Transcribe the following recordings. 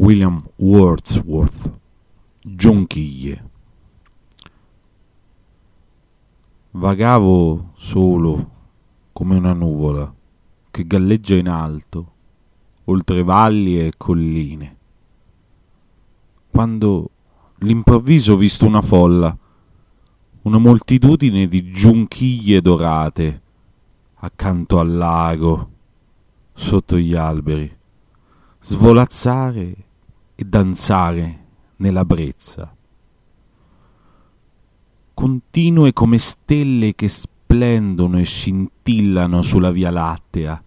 William Wordsworth Giunchiglie. Vagavo solo come una nuvola che galleggia in alto, oltre valli e colline, quando l'improvviso ho visto una folla, una moltitudine di giunchiglie dorate accanto al lago, sotto gli alberi, svolazzare e danzare nella brezza. Continue come stelle che splendono e scintillano sulla Via Lattea,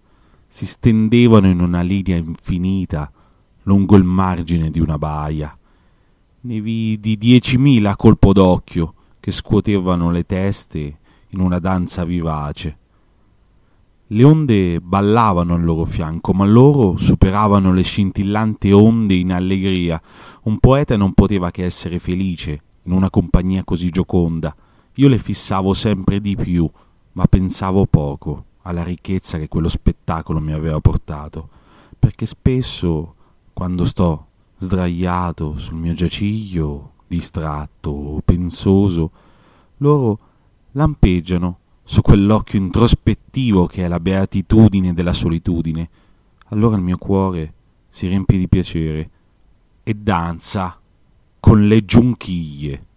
si stendevano in una linea infinita lungo il margine di una baia. Ne vidi diecimila a colpo d'occhio che scuotevano le teste in una danza vivace. Le onde ballavano al loro fianco, ma loro superavano le scintillanti onde in allegria. Un poeta non poteva che essere felice in una compagnia così gioconda. Io le fissavo sempre di più, ma pensavo poco alla ricchezza che quello spettacolo mi aveva portato, perché spesso, quando sto sdraiato sul mio giaciglio, distratto, o pensoso, loro lampeggiano su quell'occhio introspettivo che è la beatitudine della solitudine, allora il mio cuore si riempie di piacere e danza con le giunchiglie.